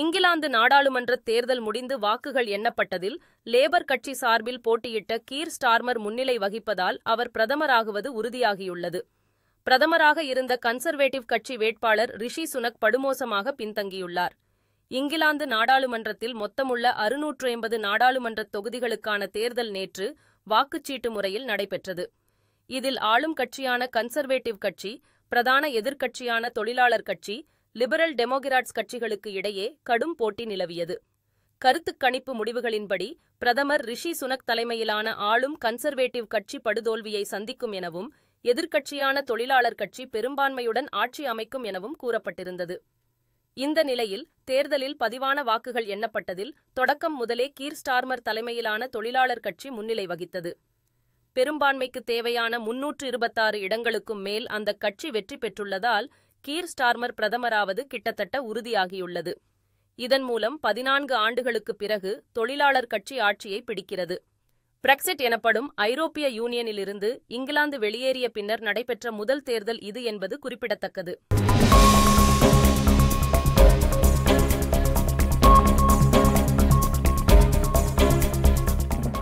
இங்கிலாந்து நாடாளுமன்ற தேர்தல் முடிந்து வாக்குகள் எண்ணப்பட்டதில் லேபர் கட்சி சார்பில் போட்டியிட்ட கீர் ஸ்டார்மர் முன்னிலை வகிப்பதால் அவர் பிரதமராகுவது உறுதியாகியுள்ளது பிரதமராக இருந்த கன்சர்வேட்டிவ் கட்சி வேட்பாளர் ரிஷி சுனக் படுமோசமாக பின்தங்கியுள்ளார் இங்கிலாந்து நாடாளுமன்றத்தில் மொத்தமுள்ள அறுநூற்று எண்பது நாடாளுமன்ற தொகுதிகளுக்கான தேர்தல் நேற்று வாக்குச்சீட்டு முறையில் நடைபெற்றது இதில் ஆளும் கட்சியான கன்சர்வேட்டிவ் கட்சி பிரதான எதிர்க்கட்சியான தொழிலாளர் கட்சி லிபரல் டெமோகிராட்ஸ் கட்சிகளுக்கு இடையே கடும் போட்டி நிலவியது கருத்துக் கணிப்பு முடிவுகளின்படி பிரதமர் ரிஷி சுனக் தலைமையிலான ஆளும் கன்சர்வேட்டிவ் கட்சி படுதோல்வியை சந்திக்கும் எனவும் எதிர்க்கட்சியான தொழிலாளர் கட்சி பெரும்பான்மையுடன் ஆட்சி அமைக்கும் எனவும் கூறப்பட்டிருந்தது இந்த நிலையில் தேர்தலில் பதிவான வாக்குகள் எண்ணப்பட்டதில் தொடக்கம் முதலே கீர் ஸ்டார்மர் தலைமையிலான தொழிலாளர் கட்சி முன்னிலை வகித்தது பெரும்பான்மைக்கு தேவையான முன்னூற்று இருபத்தாறு இடங்களுக்கும் மேல் அந்த கட்சி வெற்றி பெற்றுள்ளதால் கீர் ஸ்டார்மர் பிரதமராவது கிட்டத்தட்ட உறுதியாகியுள்ளது இதன் மூலம் பதினான்கு ஆண்டுகளுக்கு பிறகு தொழிலாளர் கட்சி ஆட்சியை பிடிக்கிறது பிரெக்சிட் எனப்படும் ஐரோப்பிய யூனியனிலிருந்து இங்கிலாந்து வெளியேறிய பின்னர் நடைபெற்ற முதல் தேர்தல் இது என்பது குறிப்பிடத்தக்கது